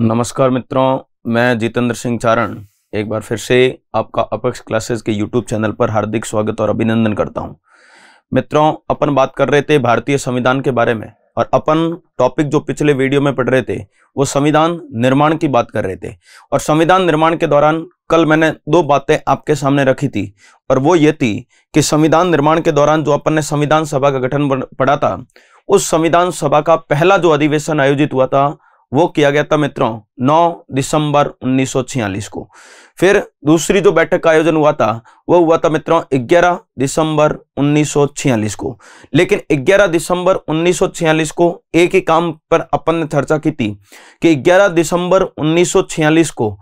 नमस्कार मित्रों मैं जितेंद्र सिंह चारण एक बार फिर से आपका अपक्ष क्लासेस के यूट्यूब चैनल पर हार्दिक स्वागत और अभिनंदन करता हूं मित्रों अपन बात कर रहे थे भारतीय संविधान के बारे में और अपन टॉपिक जो पिछले वीडियो में पढ़ रहे थे वो संविधान निर्माण की बात कर रहे थे और संविधान निर्माण के दौरान कल मैंने दो बातें आपके सामने रखी थी और वो ये थी कि संविधान निर्माण के दौरान जो अपन ने संविधान सभा का गठन पढ़ा था उस संविधान सभा का पहला जो अधिवेशन आयोजित हुआ था वो किया गया था मित्रों 9 दिसंबर 1946 को फिर दूसरी जो बैठक का आयोजन हुआ था वो हुआ था मित्रों 11 दिसंबर 1946 को लेकिन 11 दिसंबर 1946 को एक ही काम पर अपन ने चर्चा की थी कि 11 दिसंबर 1946 को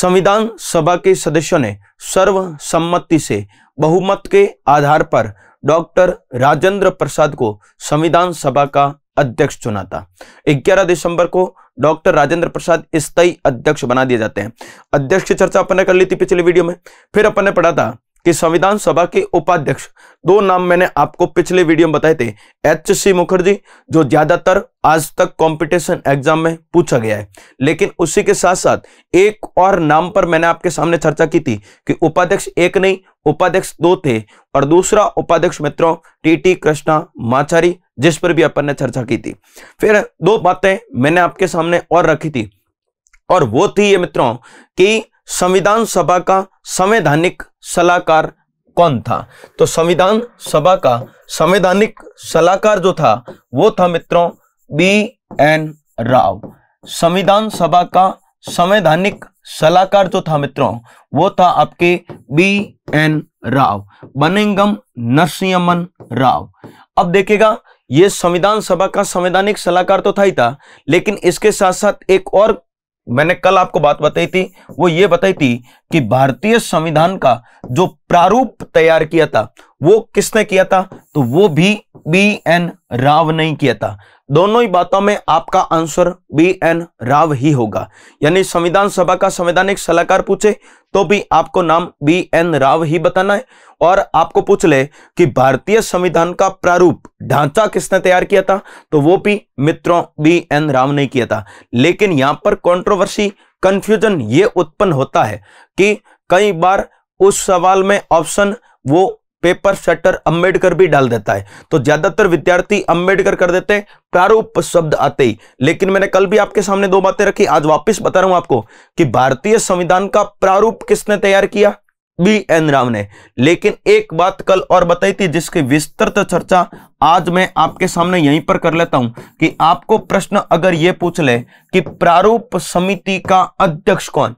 संविधान सभा के सदस्यों ने सर्वसम्मति से बहुमत के आधार पर डॉक्टर राजेंद्र प्रसाद को संविधान सभा का अध्यक्ष चुना था 11 दिसंबर को डॉक्टर राजेंद्र प्रसाद स्थायी अध्यक्ष बना दिए जाते हैं अध्यक्ष की चर्चा अपन ने कर ली थी पिछले वीडियो में फिर अपन ने पढ़ा था कि संविधान सभा के उपाध्यक्ष दो नाम मैंने आपको पिछले वीडियो में बताए थे एच सी मुखर्जी जो ज्यादातर आज तक कंपटीशन एग्जाम में पूछा गया है लेकिन उसी के साथ साथ एक और नाम पर मैंने आपके सामने चर्चा की थी कि उपाध्यक्ष एक नहीं उपाध्यक्ष दो थे और दूसरा उपाध्यक्ष मित्रों टी टी कृष्णा माचारी जिस पर भी अपन ने चर्चा की थी फिर दो बातें मैंने आपके सामने और रखी थी और वो थी ये मित्रों कि संविधान सभा का संवैधानिक सलाहकार कौन था तो संविधान सभा का संवैधानिक सलाहकार जो था वो था मित्रों बी एन राव संविधान सभा का संवैधानिक सलाहकार जो था मित्रों वो था आपके बी एन राव बनेंगम नरसिंहमन राव अब देखिएगा ये संविधान सभा का संवैधानिक सलाहकार तो था ही था लेकिन इसके साथ साथ एक और मैंने कल आपको बात बताई थी वो ये बताई थी कि भारतीय संविधान का जो प्रारूप तैयार किया था वो किसने किया था तो वो भी बी एन राव ने किया था दोनों ही बातों में आपका आंसर बी एन राव ही होगा यानी संविधान सभा का संवैधानिक सलाहकार पूछे तो भी आपको नाम बी एन राव ही बताना है और आपको पूछ ले कि भारतीय संविधान का प्रारूप ढांचा किसने तैयार किया था तो वो भी मित्रों बी एन राव ने किया था लेकिन यहां पर कंट्रोवर्सी कंफ्यूजन ये उत्पन्न होता है कि कई बार उस सवाल में ऑप्शन वो पेपर सेटर अंबेडकर भी डाल देता है तो ज्यादातर विद्यार्थी अंबेडकर कर देते हैं प्रारूप शब्द आते ही लेकिन मैंने कल भी आपके सामने दो बातें रखी आज वापस बता रहा हूं आपको कि भारतीय संविधान का प्रारूप किसने तैयार किया बी एन राव ने लेकिन एक बात कल और बताई थी जिसकी विस्तृत चर्चा आज मैं आपके सामने यहीं पर कर लेता हूं कि आपको प्रश्न अगर ये पूछ ले कि प्रारूप समिति का अध्यक्ष कौन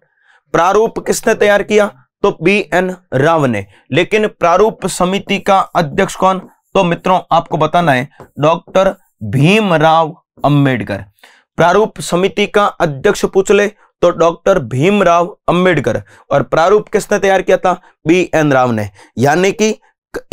प्रारूप किसने तैयार किया तो बी एन राव ने लेकिन प्रारूप समिति का अध्यक्ष कौन तो मित्रों आपको बताना है डॉक्टर भीमराव अंबेडकर प्रारूप समिति का अध्यक्ष पूछ ले तो डॉक्टर भीमराव अंबेडकर और प्रारूप किसने तैयार किया था बी एन राव ने यानी कि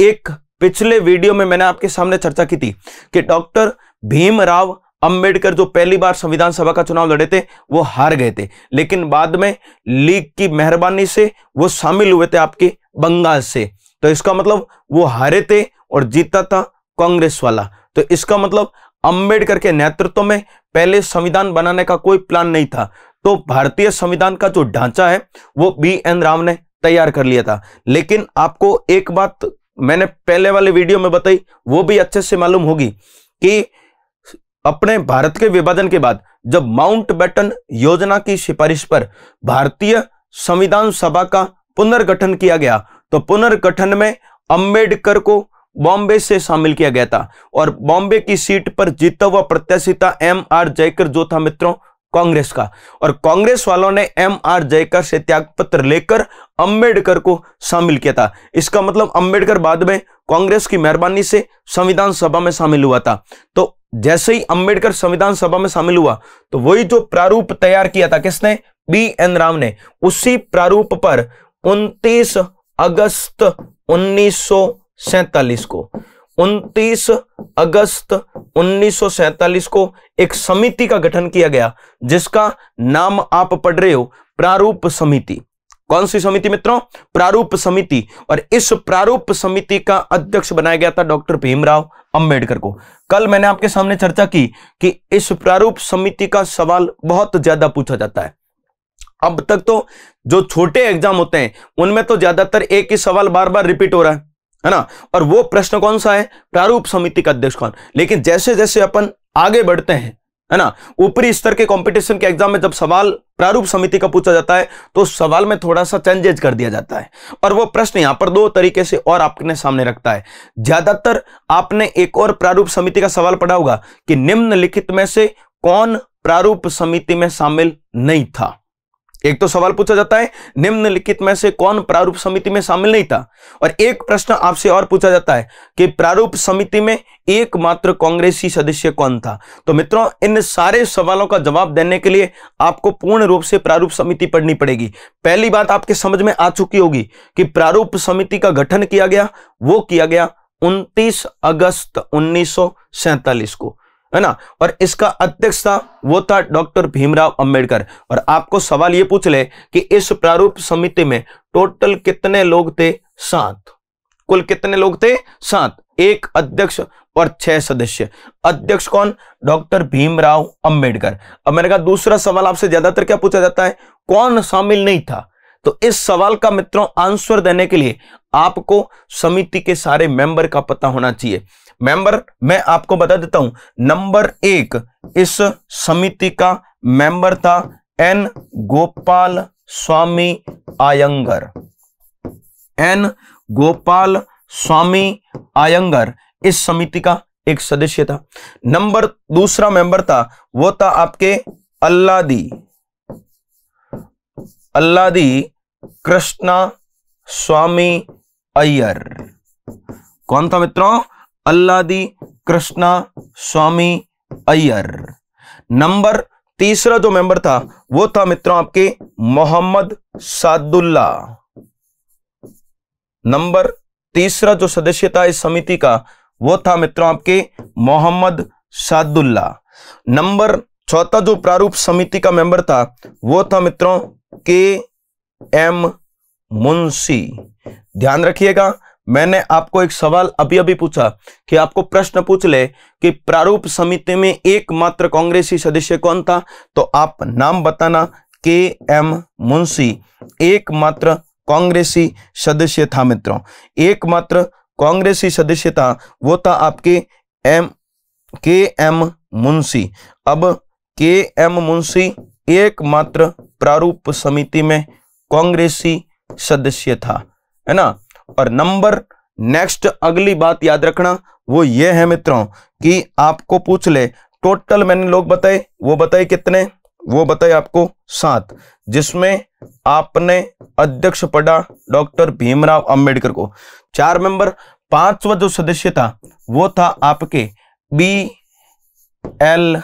एक पिछले वीडियो में मैंने आपके सामने चर्चा की थी कि डॉक्टर भीमराव अम्बेडकर जो पहली बार संविधान सभा का चुनाव लड़े थे वो हार गए थे लेकिन बाद में लीग की मेहरबानी से वो शामिल हुए थे आपके बंगाल से तो इसका मतलब वो हारे थे और जीता था कांग्रेस वाला तो इसका मतलब अंबेडकर के नेतृत्व में पहले संविधान बनाने का कोई प्लान नहीं था तो भारतीय संविधान का जो ढांचा है वो बी एन राम ने तैयार कर लिया था लेकिन आपको एक बात मैंने पहले वाले वीडियो में बताई वो भी अच्छे से मालूम होगी कि अपने भारत के विभाजन के बाद जब माउंट बैटन योजना की सिफारिश पर भारतीय संविधान सभा का पुनर्गठन किया गया तो पुनर्गठन में अंबेडकर को बॉम्बे से शामिल किया गया था और बॉम्बे की सीट पर जीता हुआ प्रत्याशी था एम आर जयकर जो था मित्रों कांग्रेस का और कांग्रेस वालों ने एम आर जयकर से त्यागपत्र लेकर अंबेडकर को शामिल किया था इसका मतलब अंबेडकर बाद में कांग्रेस की मेहरबानी से संविधान सभा में शामिल हुआ था तो जैसे ही अंबेडकर संविधान सभा में शामिल हुआ तो वही जो प्रारूप तैयार किया था किसने बी एन राम ने उसी प्रारूप पर 29 अगस्त उन्नीस को 29 अगस्त उन्नीस को एक समिति का गठन किया गया जिसका नाम आप पढ़ रहे हो प्रारूप समिति कौन सी समिति मित्रों प्रारूप समिति और इस प्रारूप समिति का अध्यक्ष बनाया गया था डॉक्टर भीमराव अंबेडकर को कल मैंने आपके सामने चर्चा की कि इस प्रारूप समिति का सवाल बहुत ज्यादा पूछा जाता है अब तक तो जो छोटे एग्जाम होते हैं उनमें तो ज्यादातर एक ही सवाल बार बार रिपीट हो रहा है है ना और वो प्रश्न कौन सा है प्रारूप समिति का अध्यक्ष कौन लेकिन जैसे जैसे अपन आगे बढ़ते हैं है ना ऊपरी स्तर के कंपटीशन के एग्जाम में जब सवाल प्रारूप समिति का पूछा जाता है तो उस सवाल में थोड़ा सा चेंजेज कर दिया जाता है और वो प्रश्न यहां पर दो तरीके से और आपने सामने रखता है ज्यादातर आपने एक और प्रारूप समिति का सवाल पढ़ा होगा कि निम्नलिखित में से कौन प्रारूप समिति में शामिल नहीं था एक तो सवाल पूछा जाता है निम्नलिखित में से कौन प्रारूप समिति में शामिल नहीं था और एक प्रश्न आपसे और पूछा जाता है कि प्रारूप समिति में एकमात्र कांग्रेसी सदस्य कौन था तो मित्रों इन सारे सवालों का जवाब देने के लिए आपको पूर्ण रूप से प्रारूप समिति पढ़नी पड़ेगी पहली बात आपके समझ में आ चुकी होगी कि प्रारूप समिति का गठन किया गया वो किया गया उनतीस अगस्त उन्नीस को है ना और इसका अध्यक्ष था वो था डॉक्टर भीमराव अंबेडकर और आपको सवाल ये पूछ ले कि इस प्रारूप समिति में टोटल कितने लोग थे सात कुल कितने लोग थे सात एक अध्यक्ष और छह सदस्य अध्यक्ष कौन डॉक्टर भीमराव अंबेडकर अब मैंने कहा दूसरा सवाल आपसे ज्यादातर क्या पूछा जाता है कौन शामिल नहीं था तो इस सवाल का मित्रों आंसर देने के लिए आपको समिति के सारे मेंबर का पता होना चाहिए मेंबर मैं आपको बता देता हूं नंबर एक इस समिति का मेंबर था N Gopalaswami Ayyangar N Gopalaswami Ayyangar इस समिति का एक सदस्य था नंबर दूसरा मेंबर था वो था आपके अल्लादी अल्लादी कृष्णा स्वामी अय्यर कौन था मित्रों अल्लादी कृष्णा स्वामी अय्यर नंबर तीसरा जो मेंबर था वो था मित्रों आपके मोहम्मद सादुल्ला नंबर तीसरा जो सदस्य था इस समिति का वो था मित्रों आपके मोहम्मद सादुल्ला नंबर चौथा जो प्रारूप समिति का मेंबर था वो था मित्रों के एम मुंशी ध्यान रखिएगा मैंने आपको एक सवाल अभी अभी पूछा कि आपको प्रश्न पूछ ले कि प्रारूप समिति में एकमात्र कांग्रेसी सदस्य कौन था तो आप नाम बताना के एम मुंशी एकमात्र कांग्रेसी सदस्य था मित्रों एकमात्र कांग्रेसी सदस्य था वो था आपके एम के एम मुंशी अब के एम मुंशी एकमात्र प्रारूप समिति में कांग्रेसी सदस्य था है ना और नंबर नेक्स्ट अगली बात याद रखना वो ये है मित्रों कि आपको पूछ ले टोटल मैंने लोग बताए वो बताए कितने वो बताए आपको सात जिसमें आपने अध्यक्ष पढ़ा डॉक्टर भीमराव अंबेडकर को चार मेंबर पांचवा जो सदस्य था वो था आपके बी एल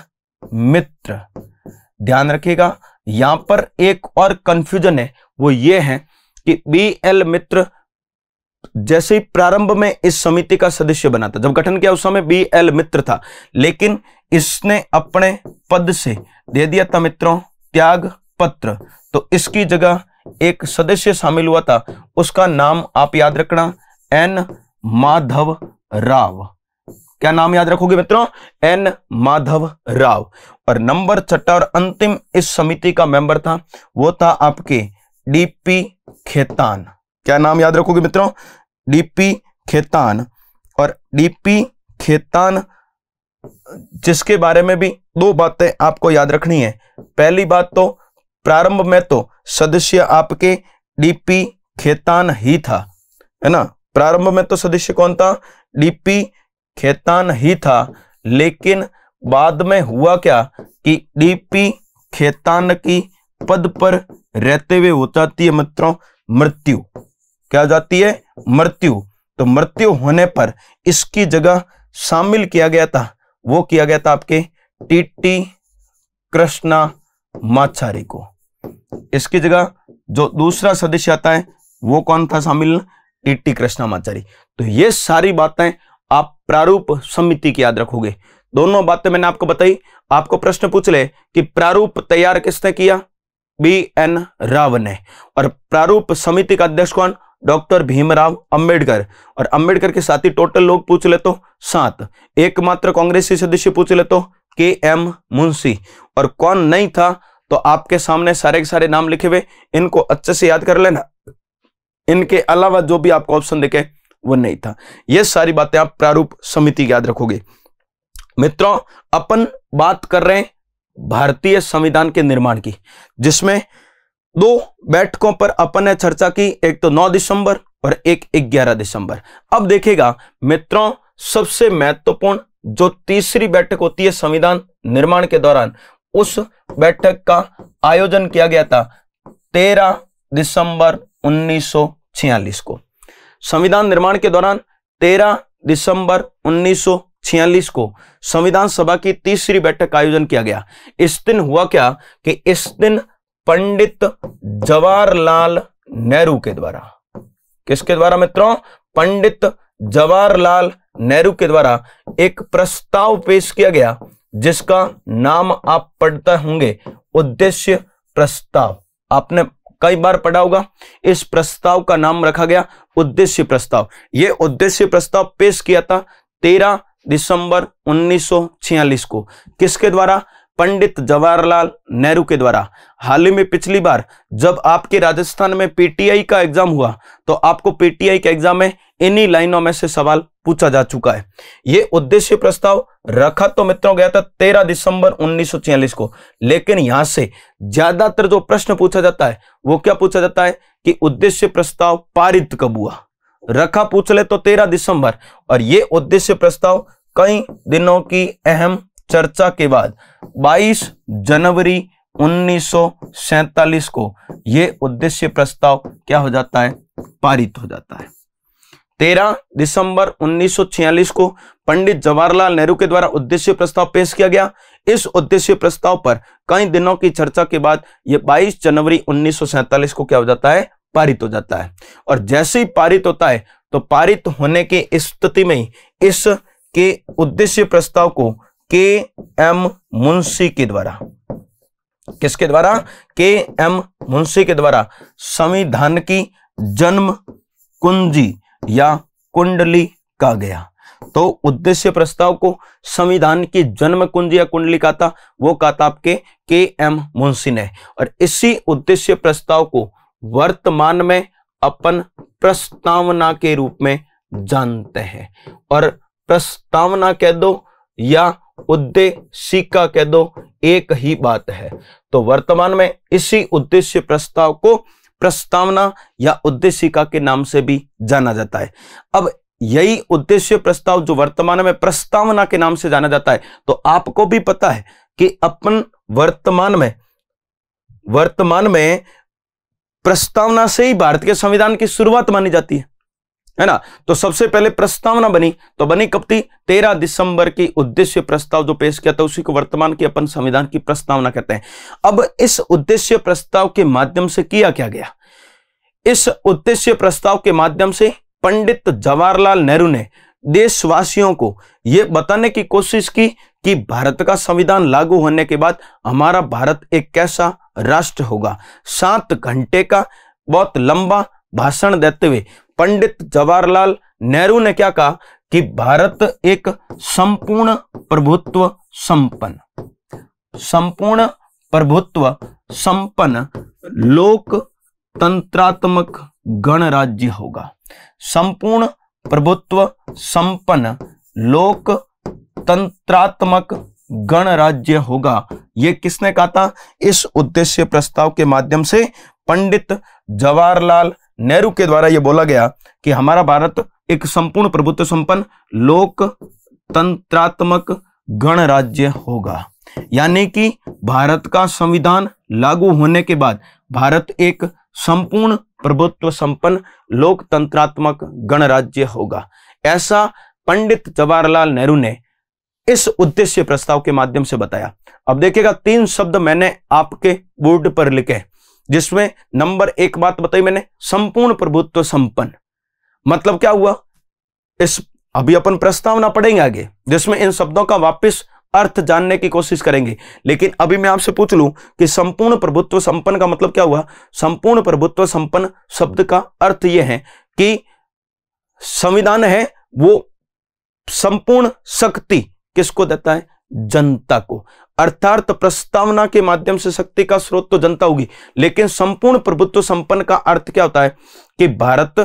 मित्र ध्यान रखिएगा यहां पर एक और कंफ्यूजन है वो ये है कि बी एल मित्र जैसे ही प्रारंभ में इस समिति का सदस्य बना था जब गठन किया उस समय बी एल मित्र था लेकिन इसने अपने पद से दे दिया था मित्रों त्याग पत्र तो इसकी जगह एक सदस्य शामिल हुआ था उसका नाम आप याद रखना एन माधव राव क्या नाम याद रखोगे मित्रों एन माधव राव और नंबर छठा और अंतिम इस समिति का मेंबर था वो था आपके डीपी खेतान क्या नाम याद रखोगे मित्रों डीपी खेतान और डीपी खेतान जिसके बारे में भी दो बातें आपको याद रखनी है पहली बात तो प्रारंभ में तो सदस्य आपके डीपी खेतान ही था है ना प्रारंभ में तो सदस्य कौन था डीपी खेतान ही था लेकिन बाद में हुआ क्या कि डीपी खेतान की पद पर रहते हुए हो जाती है मित्रों मृत्यु क्या हो जाती है मृत्यु तो मृत्यु होने पर इसकी जगह शामिल किया गया था वो किया गया था आपके टीटी कृष्णा माछारी को इसकी जगह जो दूसरा सदस्य आता है वो कौन था शामिल टीटी कृष्णा माचारी तो ये सारी बातें आप प्रारूप समिति की याद रखोगे दोनों बातें मैंने आपको बताई आपको प्रश्न पूछ ले कि प्रारूप तैयार किसने किया बी एन राव ने और प्रारूप समिति का अध्यक्ष कौन डॉक्टर भीमराव अंबेडकर और अंबेडकर के साथ ही टोटल लोग पूछ ले तो सात एकमात्र कांग्रेसी सदस्य पूछ ले तो के एम मुंशी और कौन नहीं था तो आपके सामने सारे के सारे नाम लिखे हुए इनको अच्छे से याद कर लेना इनके अलावा जो भी आपको ऑप्शन देखे वो नहीं था ये सारी बातें आप प्रारूप समिति याद रखोगे मित्रों अपन बात कर रहे हैं भारतीय संविधान के निर्माण की जिसमें दो बैठकों पर अपन ने चर्चा की एक तो 9 दिसंबर और एक 11 दिसंबर अब देखेगा मित्रों सबसे महत्वपूर्ण जो तीसरी बैठक होती है संविधान निर्माण के दौरान उस बैठक का आयोजन किया गया था 13 दिसंबर 1946 को संविधान निर्माण के दौरान 13 दिसंबर 1946 को संविधान सभा की तीसरी बैठक का आयोजन किया गया इस दिन हुआ क्या कि इस दिन पंडित जवाहरलाल नेहरू के द्वारा किसके द्वारा मित्रों पंडित जवाहरलाल नेहरू के द्वारा एक प्रस्ताव पेश किया गया जिसका नाम आप पढ़ता होंगे उद्देश्य प्रस्ताव आपने कई बार पढ़ा होगा इस प्रस्ताव का नाम रखा गया उद्देश्य प्रस्ताव यह उद्देश्य प्रस्ताव पेश किया था तेरह दिसंबर 1946 को किसके द्वारा पंडित जवाहरलाल नेहरू के द्वारा हाल ही में पिछली बार जब आपके राजस्थान में पीटीआई का एग्जाम हुआ तो आपको पीटीआई के एग्जाम में इन्हीं लाइनों में से सवाल पूछा जा चुका है ये उद्देश्य प्रस्ताव रखा तो मित्रों गया था तेरह दिसंबर उन्नीस को लेकिन यहां से ज्यादातर जो प्रश्न पूछा जाता है वो क्या पूछा जाता है कि उद्देश्य प्रस्ताव पारित कब हुआ रखा पूछ ले तो 13 दिसंबर और ये उद्देश्य प्रस्ताव कई दिनों की अहम चर्चा के बाद 22 जनवरी 1947 को यह उद्देश्य प्रस्ताव क्या हो जाता है पारित हो जाता है 13 दिसंबर 1946 को पंडित जवाहरलाल नेहरू के द्वारा उद्देश्य प्रस्ताव पेश किया गया इस उद्देश्य प्रस्ताव पर कई दिनों की चर्चा के बाद यह 22 जनवरी 1947 को क्या हो जाता है पारित हो जाता है और जैसे ही पारित होता है तो पारित होने की स्थिति में इस के उद्देश्य प्रस्ताव को के एम मुंशी के द्वारा किसके द्वारा के एम मुंशी के द्वारा संविधान की जन्म कुंजी या कुंडली कहा गया तो उद्देश्य प्रस्ताव को संविधान की जन्म कुंजी या कुंडली कहा था वो कहा था आपके के एम मुंशी ने और इसी उद्देश्य प्रस्ताव को वर्तमान में अपन प्रस्तावना के रूप में जानते हैं और प्रस्तावना कह दो या उद्देश्य का कह दो एक ही बात है तो वर्तमान में इसी उद्देश्य प्रस्ताव को प्रस्तावना या का के नाम से भी जाना जाता है अब यही उद्देश्य प्रस्ताव जो वर्तमान में प्रस्तावना के नाम से जाना जाता है तो आपको भी पता है कि अपन वर्तमान में वर्तमान में प्रस्तावना से ही भारत के संविधान की शुरुआत मानी जाती है है ना तो सबसे पहले प्रस्तावना बनी तो बनी कब थी तेरह दिसंबर की उद्देश्य प्रस्ताव जो पेश किया था उसी को वर्तमान की अपन संविधान की प्रस्तावना कहते हैं अब इस उद्देश्य प्रस्ताव के माध्यम से किया क्या गया इस उद्देश्य प्रस्ताव के माध्यम से पंडित जवाहरलाल नेहरू ने देशवासियों को यह बताने की कोशिश की कि भारत का संविधान लागू होने के बाद हमारा भारत एक कैसा राष्ट्र होगा सात घंटे का बहुत लंबा भाषण देते हुए पंडित जवाहरलाल नेहरू ने क्या कहा कि भारत एक संपूर्ण प्रभुत्व संपन्न संपूर्ण प्रभुत्व संपन्न लोकतंत्रात्मक गणराज्य होगा संपूर्ण प्रभुत्व संपन्न लोकतंत्रात्मक गणराज्य होगा यह किसने कहा था इस उद्देश्य प्रस्ताव के माध्यम से पंडित जवाहरलाल नेहरू के द्वारा यह बोला गया कि हमारा भारत एक संपूर्ण प्रभुत्व संपन्न लोकतंत्रात्मक गणराज्य होगा यानी कि भारत का संविधान लागू होने के बाद भारत एक संपूर्ण प्रभुत्व संपन्न लोकतंत्रात्मक गणराज्य होगा ऐसा पंडित जवाहरलाल नेहरू ने इस उद्देश्य प्रस्ताव के माध्यम से बताया अब देखिएगा तीन शब्द मैंने आपके बोर्ड पर लिखे जिसमें नंबर एक बात बताई मैंने संपूर्ण प्रभुत्व संपन्न मतलब क्या हुआ इस अभी अपन प्रस्तावना पढ़ेंगे आगे जिसमें इन शब्दों का वापस अर्थ जानने की कोशिश करेंगे लेकिन अभी मैं आपसे पूछ लूं कि संपूर्ण प्रभुत्व संपन्न का मतलब क्या हुआ संपूर्ण प्रभुत्व संपन्न शब्द का अर्थ यह है कि संविधान है वो संपूर्ण शक्ति किसको देता है जनता को अर्थार्थ प्रस्तावना के माध्यम से शक्ति का स्रोत तो जनता होगी लेकिन संपूर्ण प्रभुत्व संपन्न का अर्थ क्या होता है कि भारत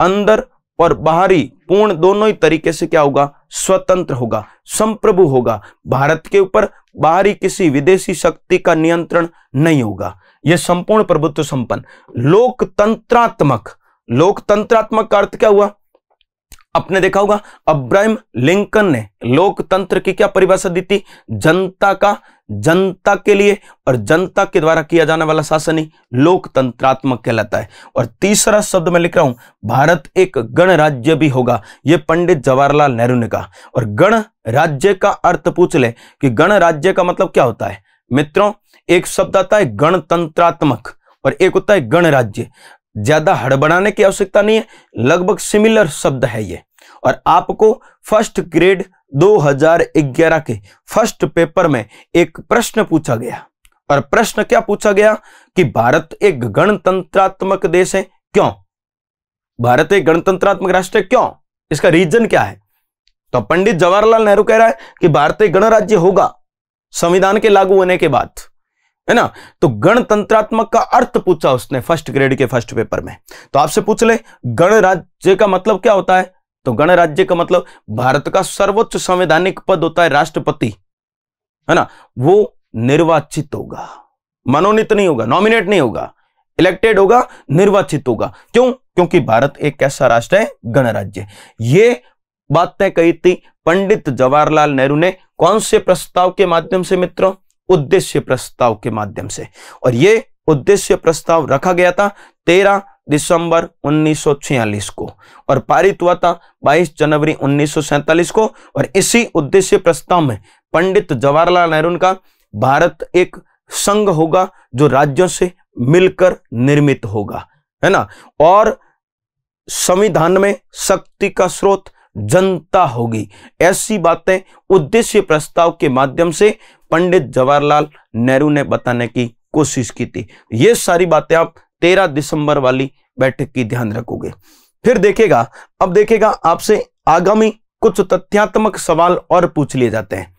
अंदर और बाहरी पूर्ण दोनों ही तरीके से क्या होगा स्वतंत्र होगा संप्रभु होगा भारत के ऊपर बाहरी किसी विदेशी शक्ति का नियंत्रण नहीं होगा यह संपूर्ण प्रभुत्व संपन्न लोकतंत्रात्मक लोकतंत्रात्मक का अर्थ क्या हुआ आपने देखा होगा अब्राहम लिंकन ने लोकतंत्र की क्या परिभाषा दी थी जनता का जनता के लिए और जनता के द्वारा किया जाने वाला शासन ही लोकतंत्रात्मक कहलाता है और तीसरा शब्द मैं लिख रहा हूं भारत एक गणराज्य भी होगा यह पंडित जवाहरलाल नेहरू ने कहा और गणराज्य का अर्थ पूछ ले कि गणराज्य का मतलब क्या होता है मित्रों एक शब्द आता है गणतंत्रात्मक और एक होता है गणराज्य ज्यादा हड़बड़ाने की आवश्यकता नहीं है लगभग सिमिलर शब्द है ये और आपको फर्स्ट ग्रेड 2011 के फर्स्ट पेपर में एक प्रश्न पूछा गया और प्रश्न क्या पूछा गया कि भारत एक गणतंत्रात्मक देश है क्यों भारत एक गणतंत्रात्मक राष्ट्र है क्यों इसका रीजन क्या है तो पंडित जवाहरलाल नेहरू कह रहा है कि भारत एक गणराज्य होगा संविधान के लागू होने के बाद है ना तो गणतंत्रात्मक का अर्थ पूछा उसने फर्स्ट ग्रेड के फर्स्ट पेपर में तो आपसे पूछ ले गणराज्य का मतलब क्या होता है तो गणराज्य का मतलब भारत का सर्वोच्च संवैधानिक पद होता है राष्ट्रपति है ना वो निर्वाचित होगा मनोनीत नहीं होगा नॉमिनेट नहीं होगा इलेक्टेड होगा निर्वाचित होगा क्यों क्योंकि भारत एक कैसा राष्ट्र है गणराज्य ये बातें कही थी पंडित जवाहरलाल नेहरू ने कौन से प्रस्ताव के माध्यम से मित्रों उद्देश्य प्रस्ताव के माध्यम से और ये उद्देश्य प्रस्ताव रखा गया था तेरह दिसंबर 1946 को और पारित हुआ था 22 जनवरी 1947 को और इसी उद्देश्य प्रस्ताव में पंडित जवाहरलाल नेहरू का भारत एक संघ होगा जो राज्यों से मिलकर निर्मित होगा है ना और संविधान में शक्ति का स्रोत जनता होगी ऐसी बातें उद्देश्य प्रस्ताव के माध्यम से पंडित जवाहरलाल नेहरू ने बताने की कोशिश की थी ये सारी बातें आप 13 दिसंबर वाली बैठक की ध्यान रखोगे फिर देखेगा अब देखेगा आपसे आगामी कुछ तथ्यात्मक सवाल और पूछ लिए जाते हैं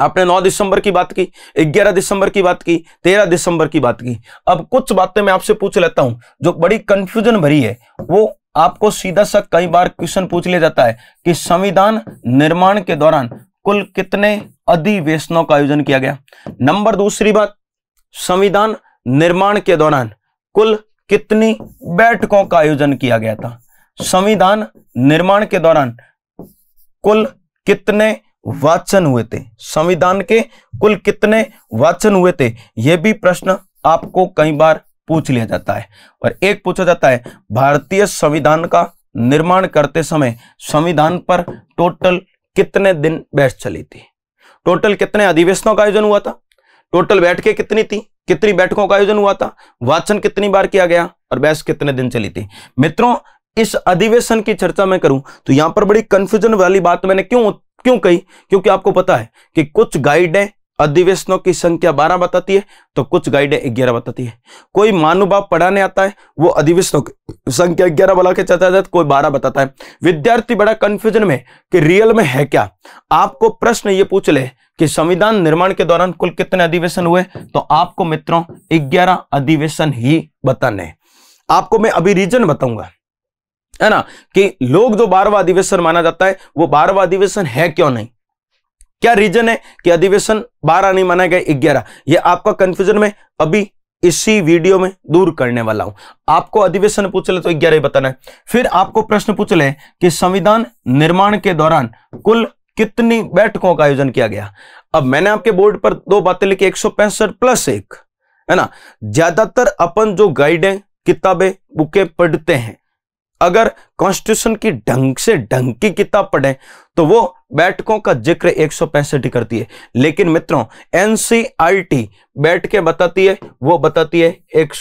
आपने 9 दिसंबर की बात की 11 दिसंबर की बात की 13 दिसंबर की बात की अब कुछ बातें मैं आपसे पूछ लेता हूं जो बड़ी कंफ्यूजन भरी है वो आपको सीधा सा कई बार क्वेश्चन पूछ लिया जाता है कि संविधान निर्माण के दौरान कुल कितने अधिवेशनों का आयोजन किया गया नंबर दूसरी बात संविधान निर्माण के दौरान कुल कितनी बैठकों का आयोजन किया गया था संविधान निर्माण के दौरान कुल कितने वाचन हुए थे संविधान के कुल कितने वाचन हुए थे यह भी प्रश्न आपको कई बार पूछ लिया जाता है और एक पूछा जाता है भारतीय संविधान का निर्माण करते समय संविधान पर टोटल कितने दिन बैठ चली थी टोटल कितने अधिवेशनों का आयोजन हुआ था टोटल बैठकें कितनी थी कितनी बैठकों का आयोजन हुआ था वाचन कितनी बार किया गया और बहस कितने दिन चली थी मित्रों इस अधिवेशन की चर्चा मैं करूं तो यहां पर बड़ी कंफ्यूजन वाली बात मैंने क्यों क्यों कही क्योंकि आपको पता है कि कुछ गाइड है अधिवेशनों की संख्या बारह बताती है तो कुछ गाइडें ग्यारह बताती है कोई मानुभाव पढ़ाने आता है वो अधिवेशनों की संख्या ग्यारह बना के चाहता है कोई बारह बताता है विद्यार्थी बड़ा कंफ्यूजन में कि रियल में है क्या आपको प्रश्न ये पूछ ले कि संविधान निर्माण के दौरान कुल कितने अधिवेशन हुए तो आपको मित्रों ग्यारह अधिवेशन ही बताने आपको मैं अभी रीजन बताऊंगा है ना कि लोग जो बारहवा अधिवेशन माना जाता है वो बारहवा अधिवेशन है क्यों नहीं क्या रीजन है कि अधिवेशन बारह नहीं मनाया गया ग्यारह ये आपका कंफ्यूजन में अभी इसी वीडियो में दूर करने वाला हूं आपको अधिवेशन पूछ ले तो ग्यारह बताना है फिर आपको प्रश्न पूछ ले कि संविधान निर्माण के दौरान कुल कितनी बैठकों का आयोजन किया गया अब मैंने आपके बोर्ड पर दो बातें लिखी एक प्लस एक है ना ज्यादातर अपन जो गाइडें किताबें बुके पढ़ते हैं अगर कॉन्स्टिट्यूशन की ढंग से ढंग की किताब पढ़े तो वो बैठकों का जिक्र एक करती है लेकिन मित्रों एनसीआरटी बैठ के बताती है वो बताती है एक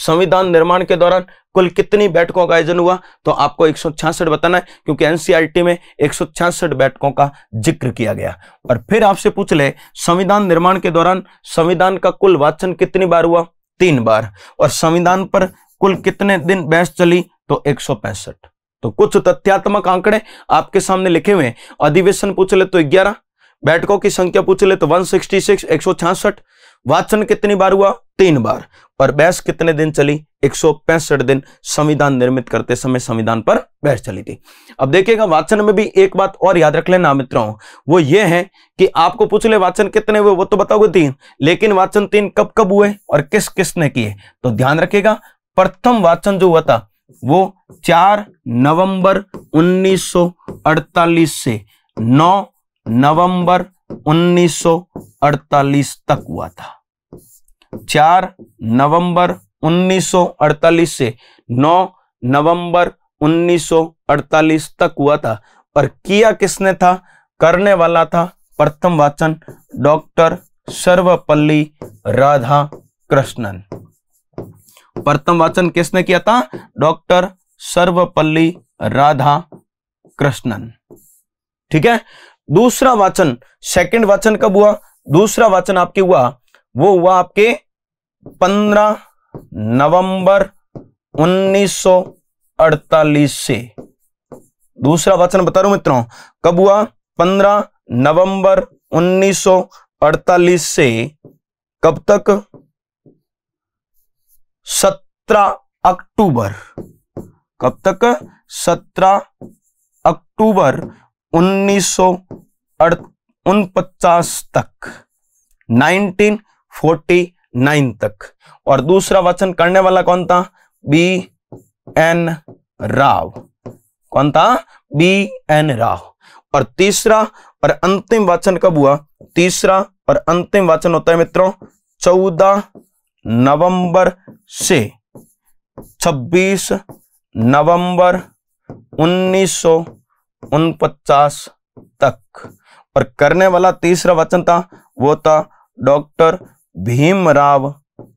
संविधान निर्माण के दौरान कुल कितनी बैठकों का आयोजन हुआ तो आपको एक बताना है क्योंकि एनसीआरटी में एक बैठकों का जिक्र किया गया और फिर आपसे पूछ ले संविधान निर्माण के दौरान संविधान का कुल वाचन कितनी बार हुआ तीन बार और संविधान पर कुल कितने दिन बहस चली तो एक तो कुछ तथ्यात्मक आंकड़े आपके सामने लिखे हुए अधिवेशन पूछ ले तो ग्यारह बैठकों की संख्या पूछ ले तो 166 166 वाचन कितनी बार हुआ तीन बार पर बहस कितने दिन चली एक दिन संविधान निर्मित करते समय संविधान पर बहस चली थी अब देखिएगा वाचन में भी एक बात और याद रख लेना मित्रों वो ये है कि आपको पूछ ले वाचन कितने हुए वो तो बताओगे तीन लेकिन वाचन तीन कब कब हुए और किस किसने किए तो ध्यान रखिएगा प्रथम वाचन जो हुआ था वो 4 नवंबर 1948 से 9 नवंबर 1948 तक हुआ था 4 नवंबर 1948 से 9 नवंबर 1948 तक हुआ था और किया किसने था करने वाला था प्रथम वाचन डॉक्टर सर्वपल्ली राधा कृष्णन प्रथम वाचन किसने किया था डॉक्टर सर्वपल्ली राधा कृष्णन ठीक है दूसरा वाचन सेकंड वाचन कब हुआ दूसरा वाचन आपके हुआ वो हुआ आपके 15 नवंबर 1948 से दूसरा वाचन बता रहा हूं मित्रों कब हुआ 15 नवंबर 1948 से कब तक सत्रह अक्टूबर कब तक सत्रह अक्टूबर उन्नीस सौ उनपचास तक 1949 तक और दूसरा वचन करने वाला कौन था बी एन राव कौन था बी एन राव और तीसरा और अंतिम वाचन कब हुआ तीसरा और अंतिम वाचन होता है मित्रों चौदह नवंबर से 26 नवंबर उन्नीस तक और करने वाला तीसरा वचन था वो था डॉक्टर भीमराव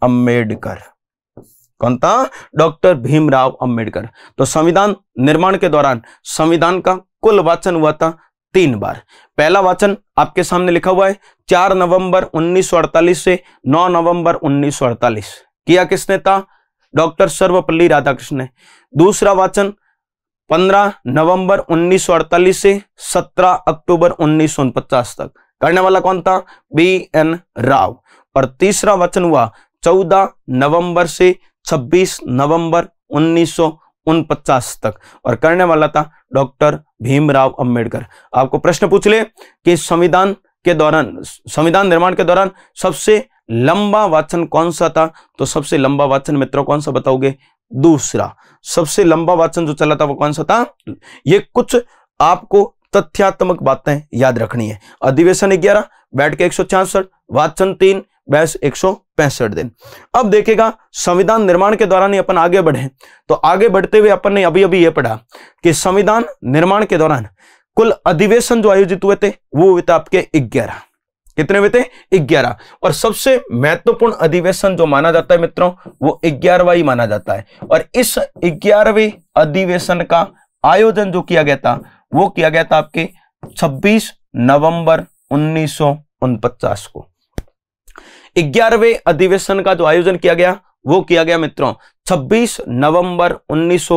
अंबेडकर कौन था डॉक्टर भीमराव अंबेडकर तो संविधान निर्माण के दौरान संविधान का कुल वाचन हुआ था तीन बार पहला वाचन आपके सामने लिखा हुआ है चार नवंबर 1948 से 9 नवंबर 1948 किया किसने था डॉक्टर सर्वपल्ली राधाकृष्ण ने दूसरा वाचन 15 नवंबर 1948 से 17 अक्टूबर उन्नीस तक करने वाला कौन था बी एन राव और तीसरा वचन हुआ 14 नवंबर से 26 नवंबर सौ उनपचास तक और करने वाला था डॉक्टर भीमराव अंबेडकर आपको प्रश्न पूछ ले कि संविधान के दौरान संविधान निर्माण के दौरान सबसे लंबा वाचन कौन सा था तो सबसे लंबा वाचन मित्रों कौन सा बताओगे दूसरा सबसे लंबा वाचन जो चला था वो कौन सा था ये कुछ आपको तथ्यात्मक बातें याद रखनी है अधिवेशन ग्यारह बैठ के एक वाचन तीन बयास एक दिन अब देखेगा संविधान निर्माण के दौरान ही अपन आगे बढ़े तो आगे बढ़ते हुए अपन ने अभी अभी यह पढ़ा कि संविधान निर्माण के दौरान कुल अधिवेशन जो आयोजित हुए थे वो हुए थे आपके ग्यारह कितने हुए थे ग्यारह और सबसे महत्वपूर्ण अधिवेशन जो माना जाता है मित्रों वो ग्यारहवा ही माना जाता है और इस ग्यारहवें अधिवेशन का आयोजन जो किया गया था वो किया गया था आपके 26 नवंबर उन्नीस को ग्यारहवें अधिवेशन का जो आयोजन किया गया वो किया गया मित्रों 26 नवंबर उन्नीस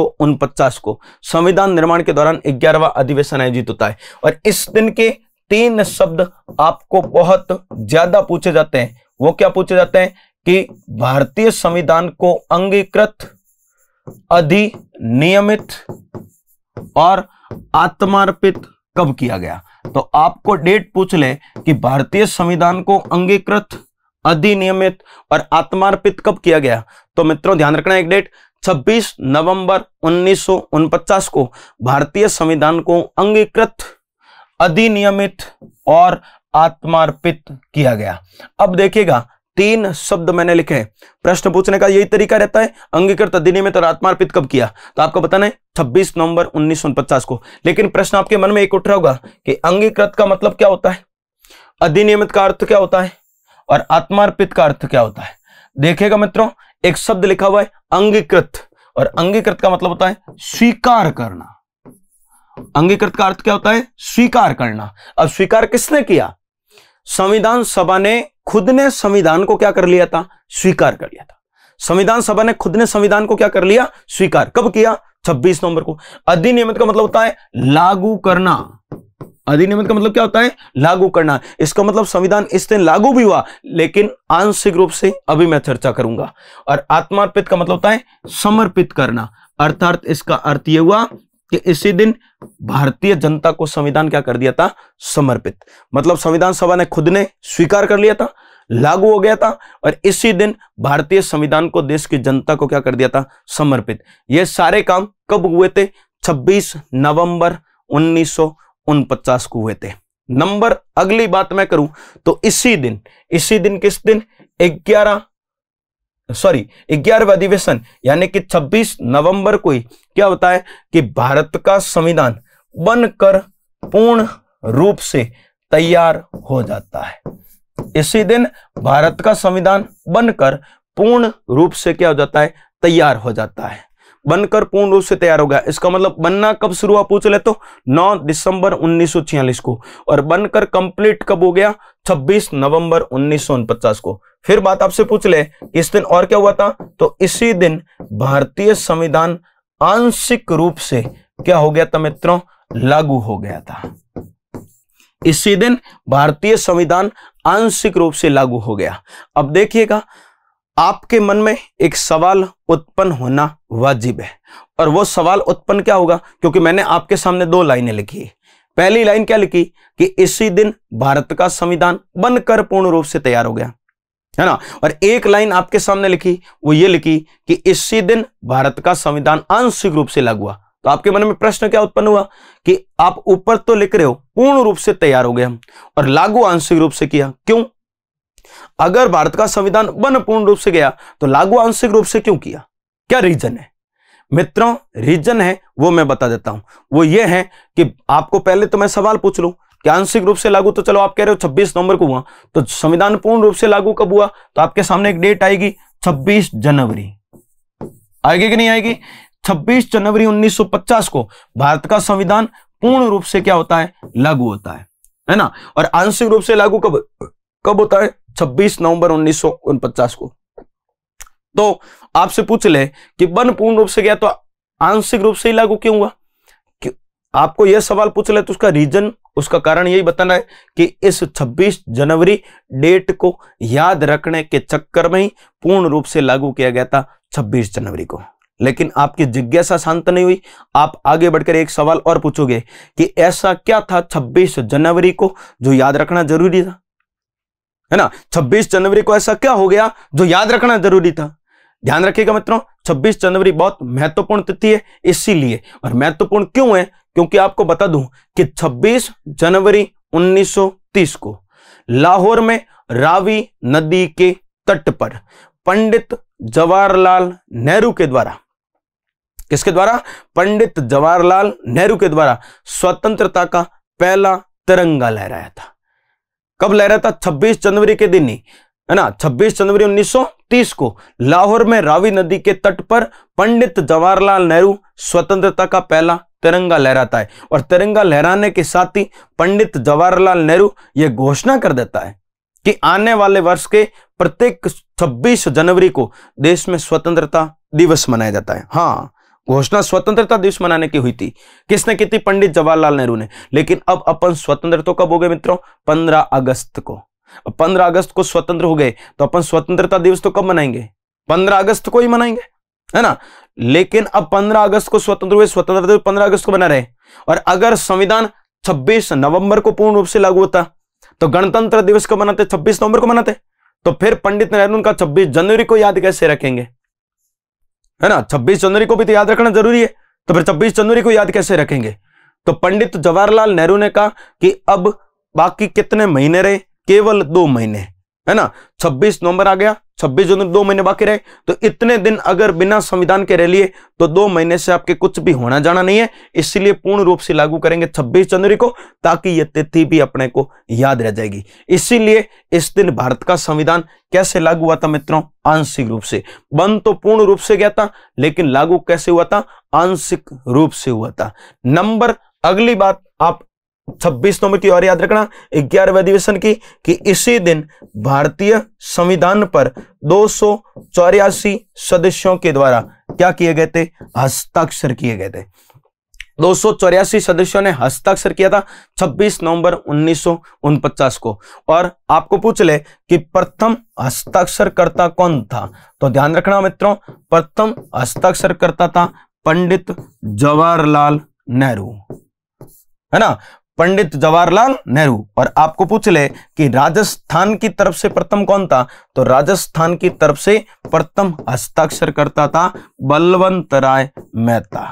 को संविधान निर्माण के दौरान ग्यारहवा अधिवेशन आयोजित होता है और इस दिन के तीन शब्द आपको बहुत ज्यादा पूछे जाते हैं वो क्या पूछे जाते हैं कि भारतीय संविधान को अंगीकृत अधिनियमित और आत्मार्पित कब किया गया तो आपको डेट पूछ ले कि भारतीय संविधान को अंगीकृत अधिनियमित और आत्मार्पित कब किया गया तो मित्रों ध्यान रखना एक डेट 26 नवंबर उन्नीस को भारतीय संविधान को अंगीकृत अधिनियमित और आत्मार्पित किया गया अब देखिएगा तीन शब्द मैंने लिखे प्रश्न पूछने का यही तरीका रहता है अंगीकृत अधिनियमित और आत्मार्पित कब किया तो आपको बताना है छब्बीस नवंबर उन्नीस को लेकिन प्रश्न आपके मन में एक उठ रहा होगा कि अंगीकृत का मतलब क्या होता है अधिनियमित का अर्थ क्या होता है और आत्मार्पित का अर्थ क्या होता है देखेगा मित्रों एक शब्द लिखा हुआ है अंगीकृत और अंगीकृत का मतलब होता है स्वीकार करना अंगीकृत का अर्थ क्या होता है स्वीकार करना अब स्वीकार किसने किया संविधान सभा ने खुद ने संविधान को क्या कर लिया था स्वीकार कर लिया था संविधान सभा ने खुद ने संविधान को क्या कर लिया स्वीकार कब किया 26 नवंबर को अधिनियमित का मतलब होता है लागू करना अधिनियमित का मतलब क्या होता है लागू करना इसका मतलब संविधान इस दिन लागू भी हुआ लेकिन आंशिक रूप से अभी मैं चर्चा करूंगा और आत्मार्पित का मतलब होता है समर्पित करना अर्थात इसका अर्थ यह हुआ कि इसी दिन भारतीय जनता को संविधान क्या कर दिया था समर्पित मतलब संविधान सभा ने खुद ने स्वीकार कर लिया था लागू हो गया था और इसी दिन भारतीय संविधान को देश की जनता को क्या कर दिया था समर्पित ये सारे काम कब हुए थे 26 नवंबर उन्नीस उनपचास हुए थे नंबर अगली बात मैं करूं तो इसी दिन इसी दिन किस दिन ग्यारह सॉरी ग्यारह अधिवेशन यानी कि 26 नवंबर को ही क्या होता है कि भारत का संविधान बनकर पूर्ण रूप से तैयार हो जाता है इसी दिन भारत का संविधान बनकर पूर्ण रूप से क्या हो जाता है तैयार हो जाता है बनकर पूर्ण रूप से तैयार होगा इसका मतलब बनना कब शुरू हुआ पूछ ले तो 9 दिसंबर उन्नीस को और बनकर कंप्लीट कब हो गया 26 नवंबर उन्नीस को फिर बात आपसे पूछ ले इस दिन और क्या हुआ था तो इसी दिन भारतीय संविधान आंशिक रूप से क्या हो गया था मित्रों लागू हो गया था इसी दिन भारतीय संविधान आंशिक रूप से लागू हो गया अब देखिएगा आपके मन में एक सवाल उत्पन्न होना वाजिब है और वो सवाल उत्पन्न क्या होगा क्योंकि मैंने आपके सामने दो लाइनें लिखी है पहली लाइन क्या लिखी कि इसी दिन भारत का संविधान बनकर पूर्ण रूप से तैयार हो गया है ना और एक लाइन आपके सामने लिखी वो ये लिखी कि इसी दिन भारत का संविधान आंशिक रूप से लागू हुआ तो आपके मन में प्रश्न क्या उत्पन्न हुआ कि आप ऊपर तो लिख रहे हो पूर्ण रूप से तैयार हो गया हम और लागू आंशिक रूप से किया क्यों अगर भारत का संविधान बन पूर्ण रूप से गया तो लागू आंशिक रूप से क्यों किया क्या रीजन है मित्रों रीजन है वो मैं बता देता हूं वो ये है कि आपको पहले तो मैं सवाल पूछ लू कि आंशिक रूप से लागू तो चलो आप कह रहे हो 26 नवंबर को हुआ तो संविधान पूर्ण रूप से लागू कब हुआ तो आपके सामने एक डेट आएगी 26 जनवरी आएगी कि नहीं आएगी 26 जनवरी 1950 को भारत का संविधान पूर्ण रूप से क्या होता है लागू होता है है ना और आंशिक रूप से लागू कब कब होता है 26 नवंबर उन्नीस को तो आपसे पूछ ले कि वन पूर्ण रूप से गया तो आंशिक रूप से ही लागू क्यों हुआ कि आपको यह सवाल पूछ ले तो उसका रीजन उसका कारण यही बताना है कि इस 26 जनवरी डेट को याद रखने के चक्कर में ही पूर्ण रूप से लागू किया गया था 26 जनवरी को लेकिन आपकी जिज्ञासा शांत नहीं हुई आप आगे बढ़कर एक सवाल और पूछोगे कि ऐसा क्या था 26 जनवरी को जो याद रखना जरूरी था है ना 26 जनवरी को ऐसा क्या हो गया जो याद रखना जरूरी था ध्यान रखिएगा मित्रों 26 जनवरी बहुत महत्वपूर्ण तिथि है इसीलिए और महत्वपूर्ण क्यों है क्योंकि आपको बता दूं कि 26 जनवरी 1930 को लाहौर में रावी नदी के तट पर पंडित जवाहरलाल नेहरू के द्वारा किसके द्वारा पंडित जवाहरलाल नेहरू के द्वारा स्वतंत्रता का पहला तिरंगा लहराया था कब लहरा था 26 जनवरी के दिन ही है ना 26 जनवरी 1930 को लाहौर में रावी नदी के तट पर पंडित जवाहरलाल नेहरू स्वतंत्रता का पहला तिरंगा लहराता है और तिरंगा लहराने के साथ ही पंडित जवाहरलाल नेहरू यह घोषणा कर देता है कि आने वाले वर्ष के प्रत्येक 26 जनवरी को देश में स्वतंत्रता दिवस मनाया जाता है हाँ घोषणा स्वतंत्रता दिवस मनाने की हुई थी किसने की थी पंडित जवाहरलाल नेहरू ने लेकिन अब अपन स्वतंत्र तो कब हो गए मित्रों पंद्रह अगस्त को पंद्रह अगस्त को स्वतंत्र हो गए तो अपन स्वतंत्रता दिवस तो कब मनाएंगे पंद्रह अगस्त को ही मनाएंगे है ना लेकिन अब पंद्रह अगस्त को स्वतंत्र हुए स्वतंत्रता दिवस पंद्रह अगस्त को मना रहे और अगर संविधान छब्बीस नवंबर को पूर्ण रूप से लागू होता तो गणतंत्र दिवस को मनाते छब्बीस नवंबर को मनाते तो फिर पंडित नेहरू का छब्बीस जनवरी को याद कैसे रखेंगे है ना छब्बीस जनवरी को भी तो याद रखना जरूरी है तो फिर छब्बीस जनवरी को याद कैसे रखेंगे तो पंडित जवाहरलाल नेहरू ने कहा कि अब बाकी कितने महीने रहे केवल दो महीने है ना 26 नवंबर आ गया 26 जनवरी दो महीने बाकी रहे तो इतने दिन अगर बिना संविधान के रह लिए तो दो महीने से आपके कुछ भी होना जाना नहीं है इसलिए पूर्ण रूप से लागू करेंगे 26 जनवरी को ताकि ये तिथि भी अपने को याद रह जाएगी इसीलिए इस दिन भारत का संविधान कैसे लागू हुआ था मित्रों आंशिक रूप से बंद तो पूर्ण रूप से गया था लेकिन लागू कैसे हुआ था आंशिक रूप से हुआ था नंबर अगली बात आप 26 नवंबर की और याद रखना ग्यारहवें अधिवेशन की कि इसी दिन भारतीय संविधान पर दो सदस्यों के द्वारा क्या किए गए थे हस्ताक्षर किए गए थे दो सदस्यों ने हस्ताक्षर किया था 26 नवंबर उन्नीस को और आपको पूछ ले कि प्रथम हस्ताक्षरकर्ता कौन था तो ध्यान रखना मित्रों प्रथम हस्ताक्षरकर्ता था पंडित जवाहरलाल नेहरू है ना पंडित जवाहरलाल नेहरू और आपको पूछ ले कि राजस्थान की तरफ से प्रथम कौन था तो राजस्थान की तरफ से प्रथम हस्ताक्षर करता था बलवंत राय मेहता